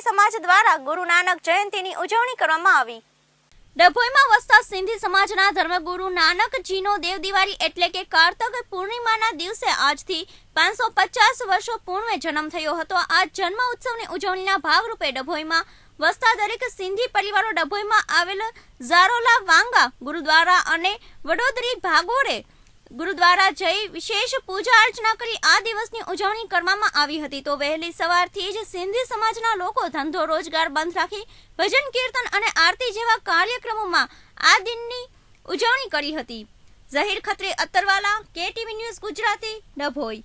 સિંધી સમાજ દ્વારા ગુરુ નાનક જયંતિની ઉજવણી કરવામાં આવી ડભોઈમાં વસતા સિંધી સમાજના ધર્મગુરુ નાનકજીનો દેવ દિવાળી એટલે કે કાર્તક પૂર્ણિમાના દિવસે આજથી પાંચસો પચાસ વર્ષો પૂર્ણે જન્મ થયો હતો આ જન્મ ઉત્સવની ઉજવણીના ભાગરૂપે ડભોઈમાં વસતા દરેક સિંધી પરિવારો ડભોઈમાં આવેલ ઝારોલા વાંગા ગુરુદ્વારા અને વડોદરી ભાગોળે ગુરુદ્વારા જઈ વિશેષ પૂજા અર્ચના કરી આ દિવસની ઉજવણી કરવામાં આવી હતી તો વહેલી સવારથી જ સિંધી સમાજના લોકો ધંધો રોજગાર બંધ રાખી ભજન કીર્તન અને આરતી જેવા કાર્યક્રમોમાં આ દિનની ઉજવણી કરી હતી ઝહીર ખત્રી અત્તરવાલા કેટીવી ન્યૂઝ ગુજરાતી ડભોઈ